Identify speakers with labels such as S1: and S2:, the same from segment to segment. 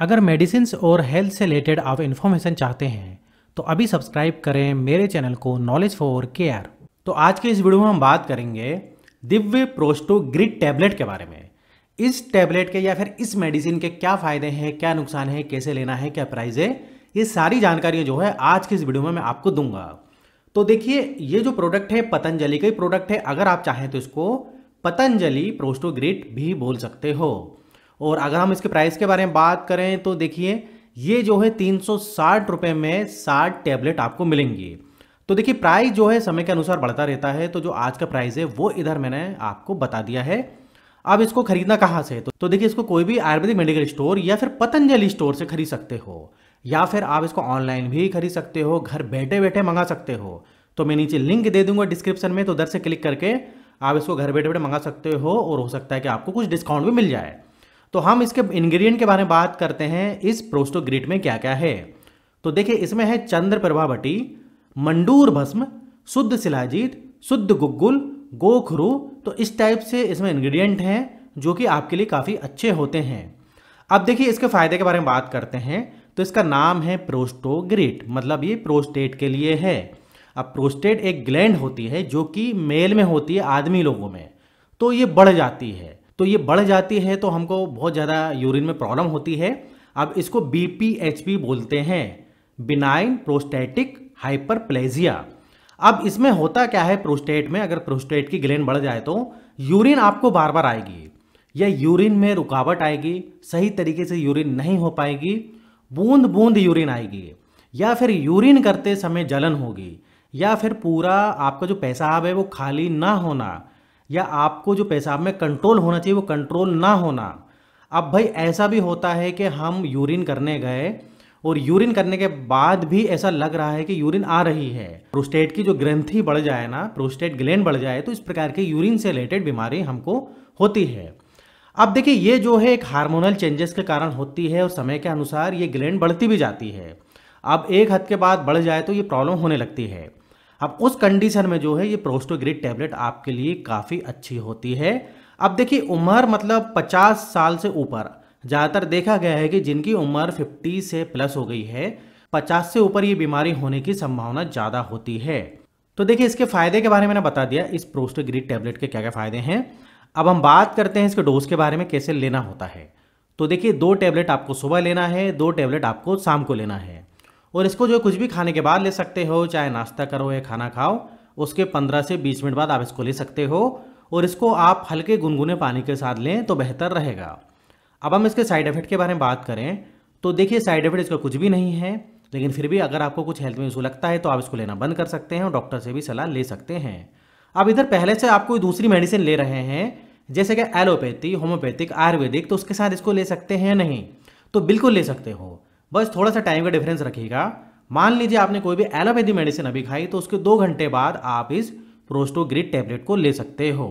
S1: अगर मेडिसिन और हेल्थ से रिलेटेड आप इन्फॉर्मेशन चाहते हैं तो अभी सब्सक्राइब करें मेरे चैनल को नॉलेज फॉर केयर तो आज के इस वीडियो में हम बात करेंगे दिव्य प्रोस्टो ग्रिड टैबलेट के बारे में इस टैबलेट के या फिर इस मेडिसिन के क्या फ़ायदे हैं क्या नुकसान है कैसे लेना है क्या प्राइस है ये सारी जानकारियाँ जो है आज के इस वीडियो में मैं आपको दूंगा तो देखिए ये जो प्रोडक्ट है पतंजलि का ही प्रोडक्ट है अगर आप चाहें तो इसको पतंजलि प्रोस्टोग्रिट भी बोल सकते हो और अगर हम इसके प्राइस के बारे में बात करें तो देखिए ये जो है तीन सौ में साठ टैबलेट आपको मिलेंगी तो देखिए प्राइस जो है समय के अनुसार बढ़ता रहता है तो जो आज का प्राइस है वो इधर मैंने आपको बता दिया है अब इसको खरीदना कहाँ से तो, तो देखिए इसको कोई भी आयुर्वेदिक मेडिकल स्टोर या फिर पतंजलि स्टोर से खरीद सकते हो या फिर आप इसको ऑनलाइन भी खरीद सकते हो घर बैठे बैठे मंगा सकते हो तो मैं नीचे लिंक दे दूंगा डिस्क्रिप्शन में तो उधर से क्लिक करके आप इसको घर बैठे बैठे मंगा सकते हो और हो सकता है कि आपको कुछ डिस्काउंट भी मिल जाए तो हम इसके इंग्रेडिएंट के बारे में बात करते हैं इस प्रोस्टोग्रिट में क्या क्या है तो देखिए इसमें है चंद्र प्रभावटी मंडूर भस्म शुद्ध शिलाजीत शुद्ध गुग्गुल गोखरू तो इस टाइप से इसमें इंग्रेडिएंट हैं जो कि आपके लिए काफ़ी अच्छे होते हैं अब देखिए इसके फायदे के बारे में बात करते हैं तो इसका नाम है प्रोस्टोग्रिट मतलब ये प्रोस्टेट के लिए है अब प्रोस्टेट एक ग्लैंड होती है जो कि मेल में होती है आदमी लोगों में तो ये बढ़ जाती है तो ये बढ़ जाती है तो हमको बहुत ज़्यादा यूरिन में प्रॉब्लम होती है अब इसको बी बोलते हैं बिनाइन प्रोस्टेटिक हाइपरप्लेजिया अब इसमें होता क्या है प्रोस्टेट में अगर प्रोस्टेट की ग्लैंड बढ़ जाए तो यूरिन आपको बार बार आएगी या यूरिन में रुकावट आएगी सही तरीके से यूरिन नहीं हो पाएगी बूंद बूंद यूरिन आएगी या फिर यूरिन करते समय जलन होगी या फिर पूरा आपका जो पैसा है वो खाली ना होना या आपको जो पेशाब में कंट्रोल होना चाहिए वो कंट्रोल ना होना अब भाई ऐसा भी होता है कि हम यूरिन करने गए और यूरिन करने के बाद भी ऐसा लग रहा है कि यूरिन आ रही है प्रोस्टेट की जो ग्रंथि बढ़ जाए ना प्रोस्टेट ग्लैंड बढ़ जाए तो इस प्रकार के यूरिन से रिलेटेड बीमारी हमको होती है अब देखिए ये जो है एक हार्मोनल चेंजेस के कारण होती है और समय के अनुसार ये ग्लैंड बढ़ती भी जाती है अब एक हद के बाद बढ़ जाए तो ये प्रॉब्लम होने लगती है अब उस कंडीशन में जो है ये प्रोस्टोग्रिड टैबलेट आपके लिए काफ़ी अच्छी होती है अब देखिए उम्र मतलब 50 साल से ऊपर ज़्यादातर देखा गया है कि जिनकी उम्र 50 से प्लस हो गई है 50 से ऊपर ये बीमारी होने की संभावना ज़्यादा होती है तो देखिए इसके फायदे के बारे में मैंने बता दिया इस प्रोस्टोग्रिड टैबलेट के क्या क्या फायदे हैं अब हम बात करते हैं इसके डोज के बारे में कैसे लेना होता है तो देखिए दो टैबलेट आपको सुबह लेना है दो टैबलेट आपको शाम को लेना है और इसको जो कुछ भी खाने के बाद ले सकते हो चाहे नाश्ता करो या खाना खाओ उसके पंद्रह से बीस मिनट बाद आप इसको ले सकते हो और इसको आप हल्के गुनगुने पानी के साथ लें तो बेहतर रहेगा अब हम इसके साइड इफेक्ट के बारे में बात करें तो देखिए साइड इफेक्ट इसका कुछ भी नहीं है लेकिन फिर भी अगर आपको कुछ हेल्थ में इशू लगता है तो आप इसको लेना बंद कर सकते हैं और डॉक्टर से भी सलाह ले सकते हैं अब इधर पहले से आप कोई दूसरी मेडिसिन ले रहे हैं जैसे कि एलोपैथी होम्योपैथिक आयुर्वेदिक तो उसके साथ इसको ले सकते हैं नहीं तो बिल्कुल ले सकते हो बस थोड़ा सा टाइम का डिफरेंस रखिएगा मान लीजिए आपने कोई भी एलोपैथी मेडिसिन अभी खाई तो उसके दो घंटे बाद आप इस प्रोस्टोग्रिड टैबलेट को ले सकते हो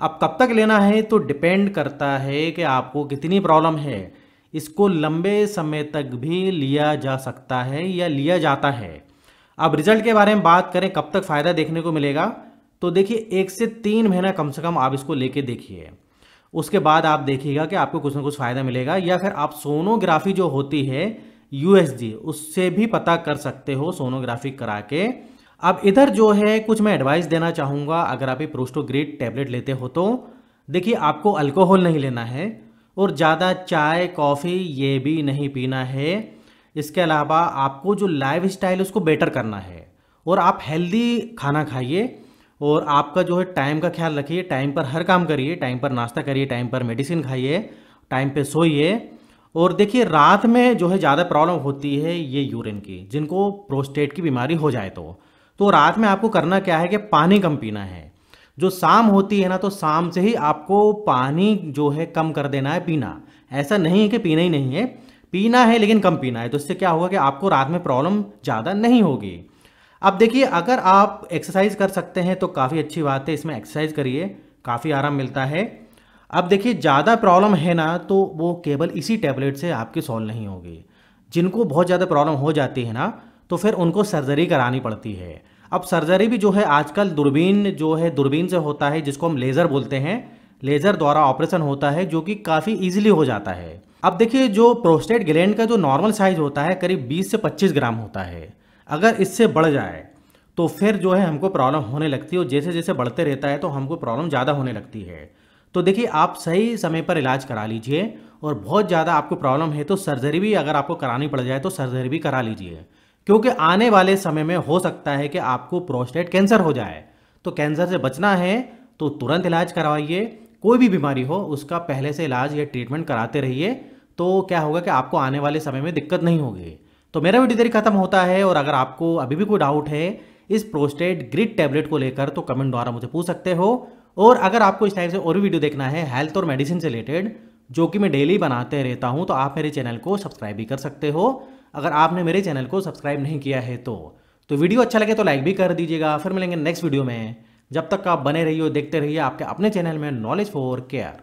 S1: अब कब तक लेना है तो डिपेंड करता है कि आपको कितनी प्रॉब्लम है इसको लंबे समय तक भी लिया जा सकता है या लिया जाता है अब रिजल्ट के बारे में बात करें कब तक फ़ायदा देखने को मिलेगा तो देखिए एक से तीन महीना कम से कम आप इसको लेके देखिए उसके बाद आप देखिएगा कि आपको कुछ ना कुछ फ़ायदा मिलेगा या फिर आप सोनोग्राफी जो होती है यूएसजी उससे भी पता कर सकते हो सोनोग्राफी करा के अब इधर जो है कुछ मैं एडवाइस देना चाहूँगा अगर आप ये प्रोस्टोग्रेड टैबलेट लेते हो तो देखिए आपको अल्कोहल नहीं लेना है और ज़्यादा चाय कॉफ़ी ये भी नहीं पीना है इसके अलावा आपको जो लाइफ स्टाइल उसको बेटर करना है और आप हेल्दी खाना खाइए और आपका जो है टाइम का ख्याल रखिए टाइम पर हर काम करिए टाइम पर नाश्ता करिए टाइम पर मेडिसिन खाइए टाइम पे सोइए और देखिए रात में जो है ज़्यादा प्रॉब्लम होती है ये यूरिन की जिनको प्रोस्टेट की बीमारी हो जाए तो तो रात में आपको करना क्या है कि पानी कम पीना है जो शाम होती है ना तो शाम से ही आपको पानी जो है कम कर देना है पीना ऐसा नहीं है कि पीना ही नहीं है पीना है लेकिन कम पीना है तो इससे क्या होगा कि आपको रात में प्रॉब्लम ज़्यादा नहीं होगी अब देखिए अगर आप एक्सरसाइज कर सकते हैं तो काफ़ी अच्छी बात है इसमें एक्सरसाइज करिए काफ़ी आराम मिलता है अब देखिए ज़्यादा प्रॉब्लम है ना तो वो केवल इसी टैबलेट से आपकी सॉल्व नहीं होगी जिनको बहुत ज़्यादा प्रॉब्लम हो जाती है ना तो फिर उनको सर्जरी करानी पड़ती है अब सर्जरी भी जो है आजकल दूरबीन जो है दूरबीन से होता है जिसको हम लेज़र बोलते हैं लेज़र द्वारा ऑपरेशन होता है जो कि काफ़ी ईजिली हो जाता है अब देखिए जो प्रोस्टेट ग्लैंड का जो नॉर्मल साइज होता है करीब 20 से 25 ग्राम होता है अगर इससे बढ़ जाए तो फिर जो है हमको प्रॉब्लम होने लगती है और जैसे जैसे बढ़ते रहता है तो हमको प्रॉब्लम ज़्यादा होने लगती है तो देखिए आप सही समय पर इलाज करा लीजिए और बहुत ज़्यादा आपको प्रॉब्लम है तो सर्जरी भी अगर आपको करानी पड़ जाए तो सर्जरी भी करा लीजिए क्योंकि आने वाले समय में हो सकता है कि आपको प्रोस्टेट कैंसर हो जाए तो कैंसर से बचना है तो तुरंत इलाज करवाइए कोई भी बीमारी हो उसका पहले से इलाज या ट्रीटमेंट कराते रहिए तो क्या होगा कि आपको आने वाले समय में दिक्कत नहीं होगी तो मेरा वीडियो देरी खत्म होता है और अगर आपको अभी भी कोई डाउट है इस प्रोस्टेट ग्रिड टैबलेट को लेकर तो कमेंट द्वारा मुझे पूछ सकते हो और अगर आपको इस टाइप से और भी वीडियो देखना है हेल्थ और मेडिसिन से रिलेटेड जो कि मैं डेली बनाते रहता हूं तो आप मेरे चैनल को सब्सक्राइब भी कर सकते हो अगर आपने मेरे चैनल को सब्सक्राइब नहीं किया है तो तो वीडियो अच्छा लगे तो लाइक भी कर दीजिएगा फिर मिलेंगे नेक्स्ट वीडियो में जब तक आप बने रहिए देखते रहिए आपके अपने चैनल में नॉलेज फॉर केयर